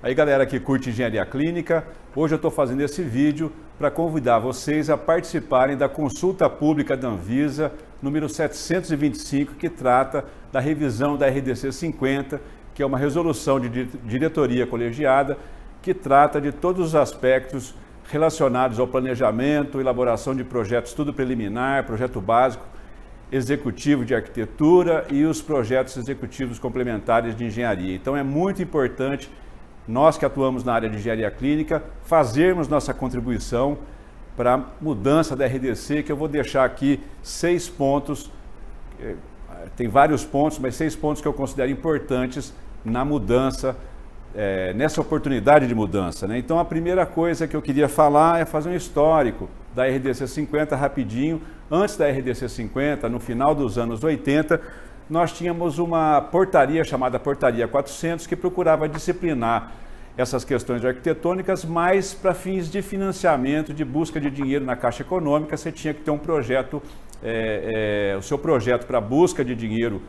Aí galera que curte engenharia clínica, hoje eu estou fazendo esse vídeo para convidar vocês a participarem da consulta pública da Anvisa número 725, que trata da revisão da RDC 50, que é uma resolução de diretoria colegiada que trata de todos os aspectos relacionados ao planejamento, elaboração de projetos, tudo preliminar, projeto básico, executivo de arquitetura e os projetos executivos complementares de engenharia. Então é muito importante nós que atuamos na área de engenharia clínica, fazermos nossa contribuição para a mudança da RDC, que eu vou deixar aqui seis pontos, eh, eh, tem vários pontos, mas seis pontos que eu considero importantes na mudança, é, nessa oportunidade de mudança. Né? Então, a primeira coisa que eu queria falar é fazer um histórico da RDC 50 rapidinho. Antes da RDC 50, no final dos anos 80, nós tínhamos uma portaria chamada Portaria 400 que procurava disciplinar essas questões arquitetônicas, mas para fins de financiamento, de busca de dinheiro na Caixa Econômica, você tinha que ter um projeto, é, é, o seu projeto para busca de dinheiro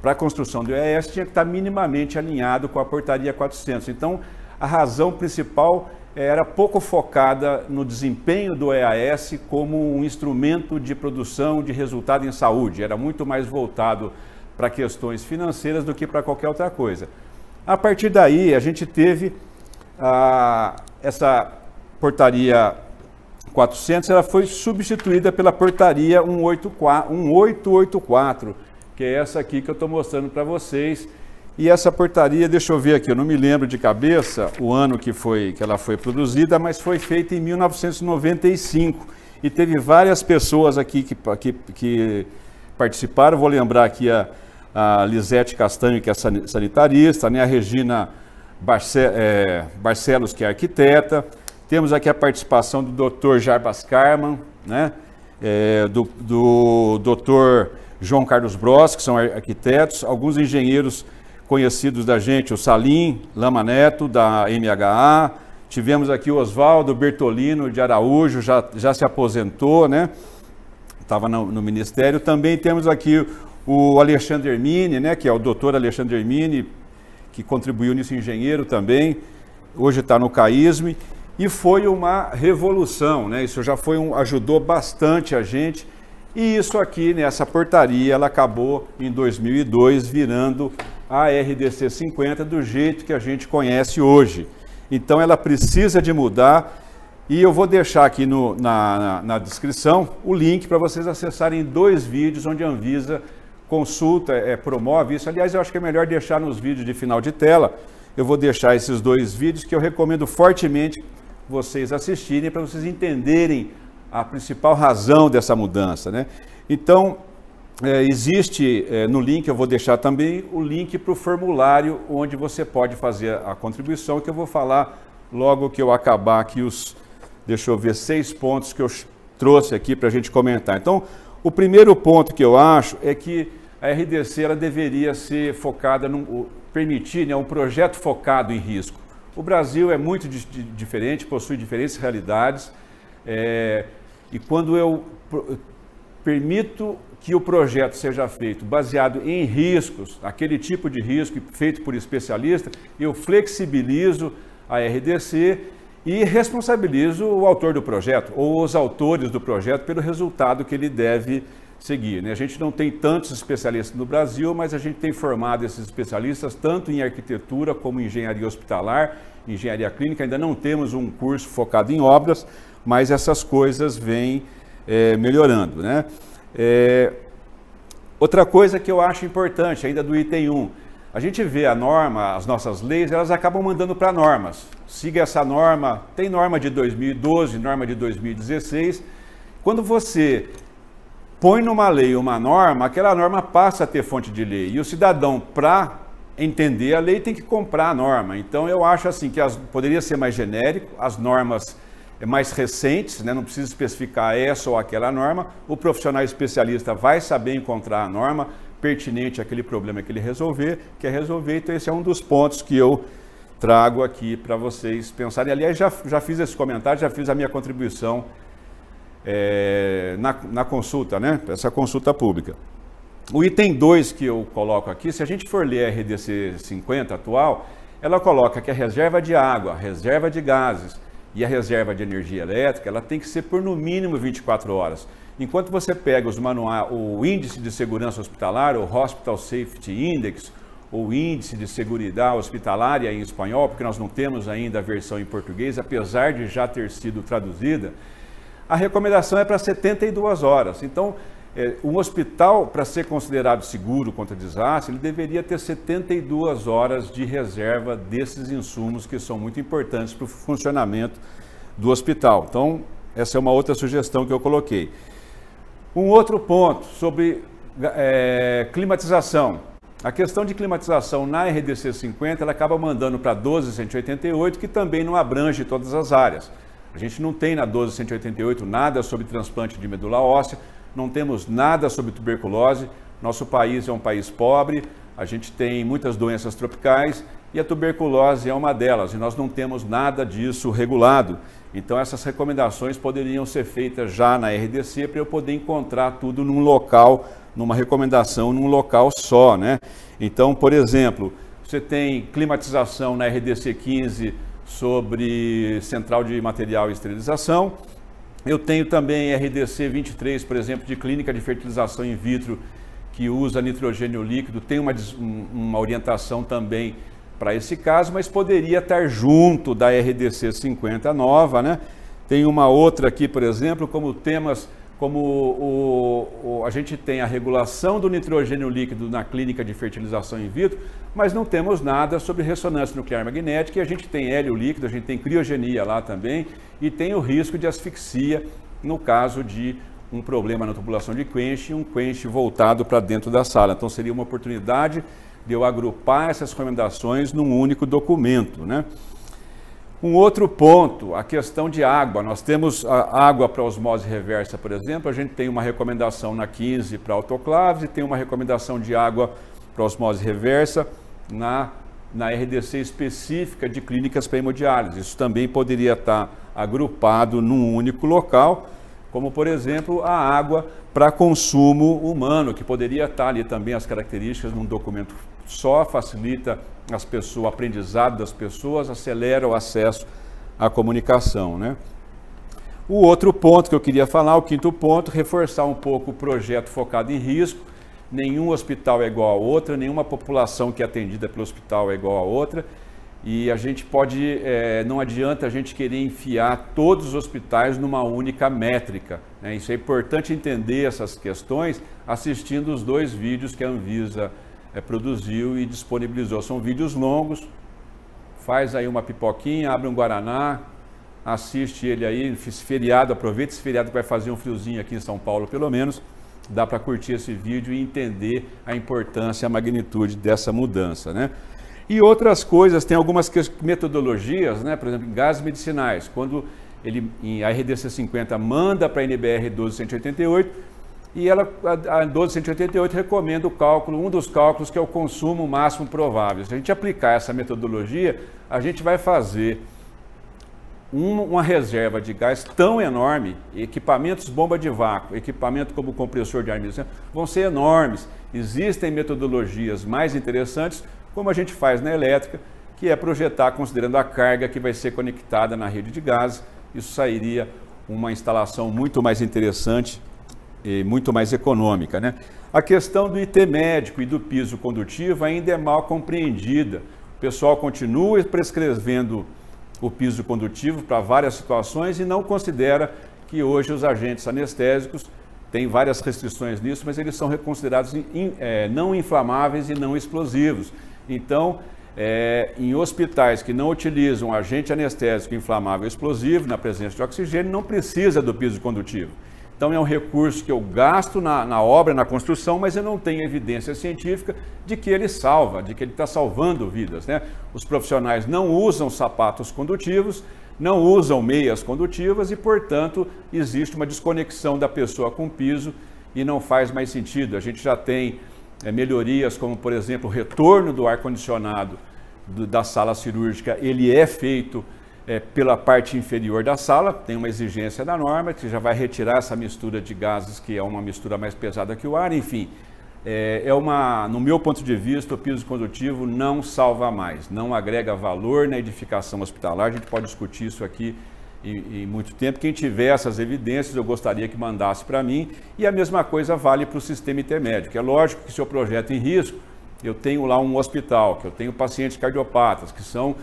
para a construção do IES tinha que estar minimamente alinhado com a Portaria 400. Então, a razão principal era pouco focada no desempenho do EAS como um instrumento de produção de resultado em saúde, era muito mais voltado para questões financeiras do que para qualquer outra coisa. A partir daí, a gente teve ah, essa portaria 400, ela foi substituída pela portaria 1884, que é essa aqui que eu estou mostrando para vocês, e essa portaria, deixa eu ver aqui, eu não me lembro de cabeça o ano que, foi, que ela foi produzida, mas foi feita em 1995. E teve várias pessoas aqui que, que, que participaram. Vou lembrar aqui a, a Lisete Castanho, que é sanitarista, né? a Regina Barce, é, Barcelos, que é arquiteta. Temos aqui a participação do Dr. Jarbas Carman, né? É, do, do Dr. João Carlos Bros, que são arquitetos, alguns engenheiros conhecidos da gente, o Salim Lama Neto, da MHA, tivemos aqui o Oswaldo Bertolino de Araújo, já, já se aposentou, né? Estava no, no Ministério. Também temos aqui o Alexandre Hermine, né? Que é o doutor Alexandre Hermine, que contribuiu nisso, engenheiro também, hoje está no CAISME. E foi uma revolução, né? Isso já foi um, ajudou bastante a gente. E isso aqui, nessa né, portaria, ela acabou em 2002 virando a RDC 50 do jeito que a gente conhece hoje. Então ela precisa de mudar e eu vou deixar aqui no, na, na, na, descrição o link para vocês acessarem dois vídeos onde a Anvisa consulta, é, promove isso. Aliás, eu acho que é melhor deixar nos vídeos de final de tela. Eu vou deixar esses dois vídeos que eu recomendo fortemente vocês assistirem para vocês entenderem a principal razão dessa mudança. Né? Então, é, existe é, no link, eu vou deixar também o link para o formulário onde você pode fazer a contribuição, que eu vou falar logo que eu acabar aqui os, deixa eu ver, seis pontos que eu trouxe aqui para a gente comentar. Então, o primeiro ponto que eu acho é que a RDC ela deveria ser focada, num, permitir né, um projeto focado em risco. O Brasil é muito di diferente, possui diferentes realidades, é, e quando eu permito que o projeto seja feito baseado em riscos, aquele tipo de risco feito por especialista, eu flexibilizo a RDC e responsabilizo o autor do projeto ou os autores do projeto pelo resultado que ele deve seguir. Né? A gente não tem tantos especialistas no Brasil, mas a gente tem formado esses especialistas tanto em arquitetura como em engenharia hospitalar, engenharia clínica. Ainda não temos um curso focado em obras, mas essas coisas vêm é, melhorando. Né? É, outra coisa que eu acho importante ainda do item 1, a gente vê a norma, as nossas leis, elas acabam mandando para normas. Siga essa norma, tem norma de 2012, norma de 2016. Quando você põe numa lei uma norma, aquela norma passa a ter fonte de lei. E o cidadão, para entender a lei, tem que comprar a norma. Então eu acho assim que as, poderia ser mais genérico, as normas é mais recentes, né? não precisa especificar essa ou aquela norma, o profissional especialista vai saber encontrar a norma pertinente àquele problema que ele resolver, que é resolver. Então, esse é um dos pontos que eu trago aqui para vocês pensarem. Aliás, já, já fiz esse comentário, já fiz a minha contribuição é, na, na consulta, né? essa consulta pública. O item 2 que eu coloco aqui, se a gente for ler a RDC 50 atual, ela coloca que a é reserva de água, a reserva de gases, e a reserva de energia elétrica, ela tem que ser por no mínimo 24 horas. Enquanto você pega os manual, o índice de segurança hospitalar, o Hospital Safety Index, ou índice de segurança hospitalária em espanhol, porque nós não temos ainda a versão em português, apesar de já ter sido traduzida, a recomendação é para 72 horas. Então, é, um hospital, para ser considerado seguro contra desastre, ele deveria ter 72 horas de reserva desses insumos que são muito importantes para o funcionamento do hospital. Então, essa é uma outra sugestão que eu coloquei. Um outro ponto sobre é, climatização. A questão de climatização na RDC 50, ela acaba mandando para 12188, que também não abrange todas as áreas. A gente não tem na 12188 nada sobre transplante de medula óssea, não temos nada sobre tuberculose. Nosso país é um país pobre, a gente tem muitas doenças tropicais e a tuberculose é uma delas, e nós não temos nada disso regulado. Então, essas recomendações poderiam ser feitas já na RDC para eu poder encontrar tudo num local, numa recomendação, num local só. Né? Então, por exemplo, você tem climatização na RDC 15 sobre central de material e esterilização. Eu tenho também RDC 23, por exemplo, de clínica de fertilização in vitro, que usa nitrogênio líquido, tem uma, uma orientação também para esse caso, mas poderia estar junto da RDC 50 nova, né? Tem uma outra aqui, por exemplo, como temas como o, o, a gente tem a regulação do nitrogênio líquido na clínica de fertilização in vitro, mas não temos nada sobre ressonância nuclear magnética e a gente tem hélio líquido, a gente tem criogenia lá também e tem o risco de asfixia no caso de um problema na tubulação de quenche e um quenche voltado para dentro da sala. Então seria uma oportunidade de eu agrupar essas recomendações num único documento, né? Um outro ponto, a questão de água. Nós temos água para osmose reversa, por exemplo, a gente tem uma recomendação na 15 para autoclaves e tem uma recomendação de água para osmose reversa na, na RDC específica de clínicas para hemodiálise. Isso também poderia estar agrupado num único local, como por exemplo a água para consumo humano, que poderia estar ali também as características num documento só facilita as pessoas, o aprendizado das pessoas, acelera o acesso à comunicação. Né? O outro ponto que eu queria falar, o quinto ponto, reforçar um pouco o projeto focado em risco. Nenhum hospital é igual a outra, nenhuma população que é atendida pelo hospital é igual a outra. E a gente pode, é, não adianta a gente querer enfiar todos os hospitais numa única métrica. Né? Isso é importante entender essas questões assistindo os dois vídeos que a Anvisa é, produziu e disponibilizou. São vídeos longos, faz aí uma pipoquinha, abre um Guaraná, assiste ele aí, feriado, aproveita esse feriado que vai fazer um friozinho aqui em São Paulo, pelo menos. Dá para curtir esse vídeo e entender a importância, a magnitude dessa mudança, né? E outras coisas, tem algumas metodologias, né? Por exemplo, gases medicinais. Quando ele, em RDC 50, manda para a NBR 12188, e ela, a 12188, recomenda o cálculo, um dos cálculos que é o consumo máximo provável. Se a gente aplicar essa metodologia, a gente vai fazer uma reserva de gás tão enorme, equipamentos bomba de vácuo, equipamento como compressor de ar vão ser enormes. Existem metodologias mais interessantes, como a gente faz na elétrica, que é projetar considerando a carga que vai ser conectada na rede de gás. Isso sairia uma instalação muito mais interessante e muito mais econômica. Né? A questão do IT médico e do piso condutivo ainda é mal compreendida. O pessoal continua prescrevendo o piso condutivo para várias situações e não considera que hoje os agentes anestésicos têm várias restrições nisso, mas eles são reconsiderados in, é, não inflamáveis e não explosivos. Então, é, em hospitais que não utilizam agente anestésico inflamável explosivo na presença de oxigênio, não precisa do piso condutivo. Então é um recurso que eu gasto na, na obra, na construção, mas eu não tenho evidência científica de que ele salva, de que ele está salvando vidas. Né? Os profissionais não usam sapatos condutivos, não usam meias condutivas e, portanto, existe uma desconexão da pessoa com o piso e não faz mais sentido. A gente já tem é, melhorias como, por exemplo, o retorno do ar-condicionado da sala cirúrgica, ele é feito é, pela parte inferior da sala, tem uma exigência da norma, que já vai retirar essa mistura de gases, que é uma mistura mais pesada que o ar, enfim. É, é uma, no meu ponto de vista, o piso condutivo não salva mais, não agrega valor na edificação hospitalar. A gente pode discutir isso aqui em, em muito tempo. Quem tiver essas evidências, eu gostaria que mandasse para mim. E a mesma coisa vale para o sistema intermédio. É lógico que se eu projeto em risco, eu tenho lá um hospital, que eu tenho pacientes cardiopatas, que são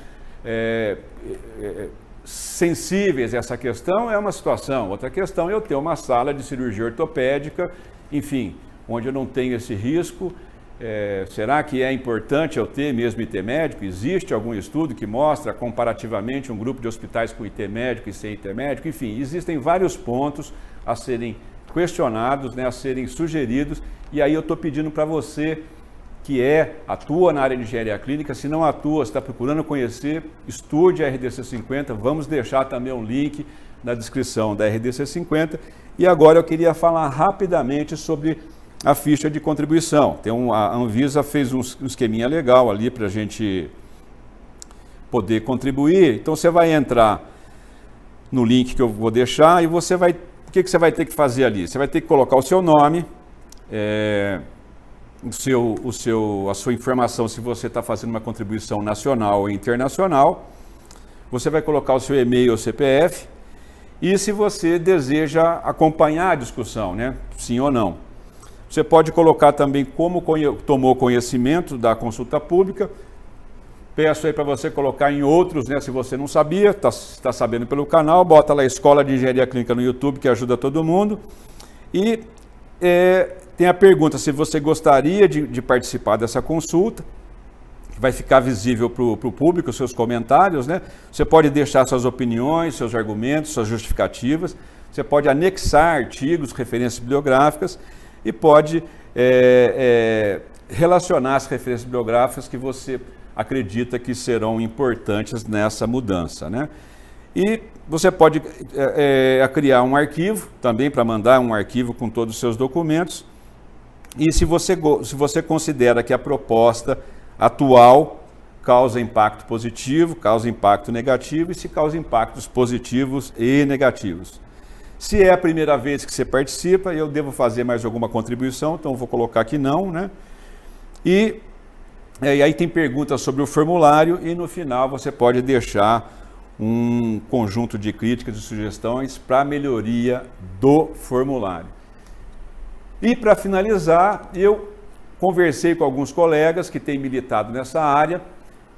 é, é, é, sensíveis a essa questão é uma situação. Outra questão é eu ter uma sala de cirurgia ortopédica, enfim, onde eu não tenho esse risco. É, será que é importante eu ter mesmo IT médico? Existe algum estudo que mostra comparativamente um grupo de hospitais com IT médico e sem IT médico? Enfim, existem vários pontos a serem questionados, né, a serem sugeridos, e aí eu estou pedindo para você que é, atua na área de engenharia clínica. Se não atua, está procurando conhecer, estude a RDC 50. Vamos deixar também um link na descrição da RDC 50. E agora eu queria falar rapidamente sobre a ficha de contribuição. Tem um, a Anvisa fez um, um esqueminha legal ali para a gente poder contribuir. Então você vai entrar no link que eu vou deixar e você vai. O que, que você vai ter que fazer ali? Você vai ter que colocar o seu nome. É, o seu, o seu, a sua informação se você está fazendo uma contribuição nacional ou internacional. Você vai colocar o seu e-mail ou CPF e se você deseja acompanhar a discussão, né? sim ou não. Você pode colocar também como tomou conhecimento da consulta pública. Peço aí para você colocar em outros, né? Se você não sabia, está tá sabendo pelo canal, bota lá Escola de Engenharia Clínica no YouTube, que ajuda todo mundo. E é, tem a pergunta se você gostaria de, de participar dessa consulta vai ficar visível para o público, os seus comentários, né? Você pode deixar suas opiniões, seus argumentos, suas justificativas, você pode anexar artigos, referências bibliográficas e pode é, é, relacionar as referências bibliográficas que você acredita que serão importantes nessa mudança, né? E você pode é, é, criar um arquivo também para mandar um arquivo com todos os seus documentos. E se você, se você considera que a proposta atual causa impacto positivo, causa impacto negativo e se causa impactos positivos e negativos. Se é a primeira vez que você participa, eu devo fazer mais alguma contribuição, então vou colocar que não, né? E, é, e aí tem perguntas sobre o formulário e no final você pode deixar um conjunto de críticas e sugestões para melhoria do formulário. E para finalizar, eu conversei com alguns colegas que têm militado nessa área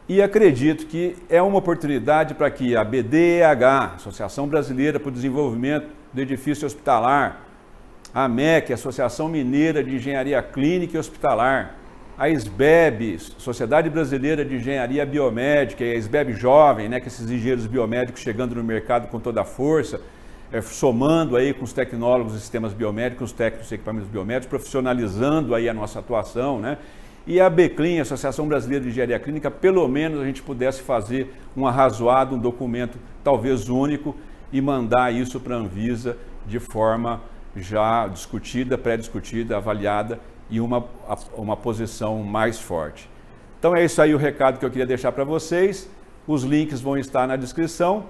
e acredito que é uma oportunidade para que a BDEH, Associação Brasileira para o Desenvolvimento do Edifício Hospitalar, a MEC, Associação Mineira de Engenharia Clínica e Hospitalar, a SBEB, Sociedade Brasileira de Engenharia Biomédica, e a SBEB Jovem, né, que esses engenheiros biomédicos chegando no mercado com toda a força, é, somando aí com os tecnólogos de sistemas biomédicos, os técnicos de equipamentos biomédicos, profissionalizando aí a nossa atuação, né? E a Beclin, Associação Brasileira de Engenharia Clínica, pelo menos a gente pudesse fazer um arrazoado, um documento talvez único e mandar isso para a Anvisa de forma já discutida, pré-discutida, avaliada e uma, uma posição mais forte. Então é isso aí o recado que eu queria deixar para vocês. Os links vão estar na descrição.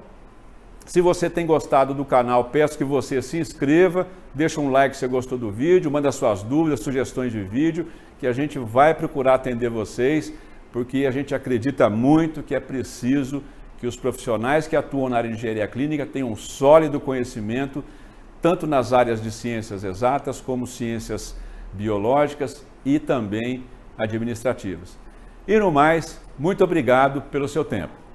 Se você tem gostado do canal, peço que você se inscreva, deixa um like se gostou do vídeo, manda suas dúvidas, sugestões de vídeo, que a gente vai procurar atender vocês, porque a gente acredita muito que é preciso que os profissionais que atuam na área de engenharia clínica tenham um sólido conhecimento, tanto nas áreas de ciências exatas como ciências biológicas e também administrativas. E no mais, muito obrigado pelo seu tempo.